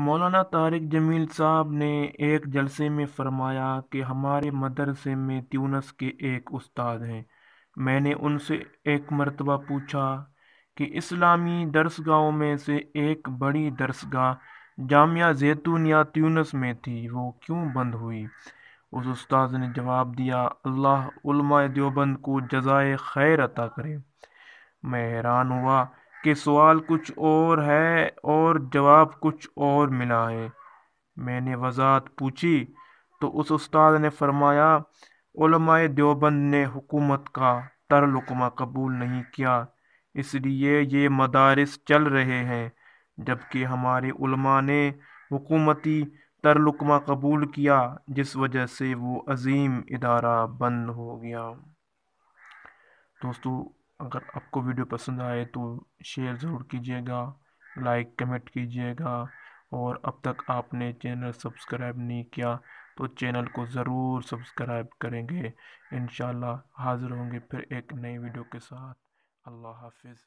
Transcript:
مولانا طارق جمیل صاحب نے ایک جلسے میں فرمایا کہ ہمارے مدرسے میں تیونس کے ایک استاد ہیں میں نے ان سے ایک مرتبہ پوچھا کہ اسلامی درس گاہوں میں سے ایک بڑی درسگاہ جامعہ زیتون یا تیونس میں تھی وہ کیوں بند ہوئی اس استاد نے جواب دیا اللہ علماء دیوبند کو جزائے خیر عطا کرے میں حیران ہوا کہ سوال کچھ اور ہے اور جواب کچھ اور ملا ہے میں نے وضاحت پوچھی تو اس استاد نے فرمایا علماء دیوبند نے حکومت کا ترلقمہ قبول نہیں کیا اس لیے یہ مدارس چل رہے ہیں جبکہ ہمارے علماء نے حکومتی ترلقمہ قبول کیا جس وجہ سے وہ عظیم ادارہ بند ہو گیا دوستو اگر آپ کو ویڈیو پسند آئے تو شیئر ضرور کیجیے گا لائک کمنٹ کیجیے گا اور اب تک آپ نے چینل سبسکرائب نہیں کیا تو چینل کو ضرور سبسکرائب کریں گے انشاءاللہ حاضر ہوں گے پھر ایک نئی ویڈیو کے ساتھ اللہ حافظ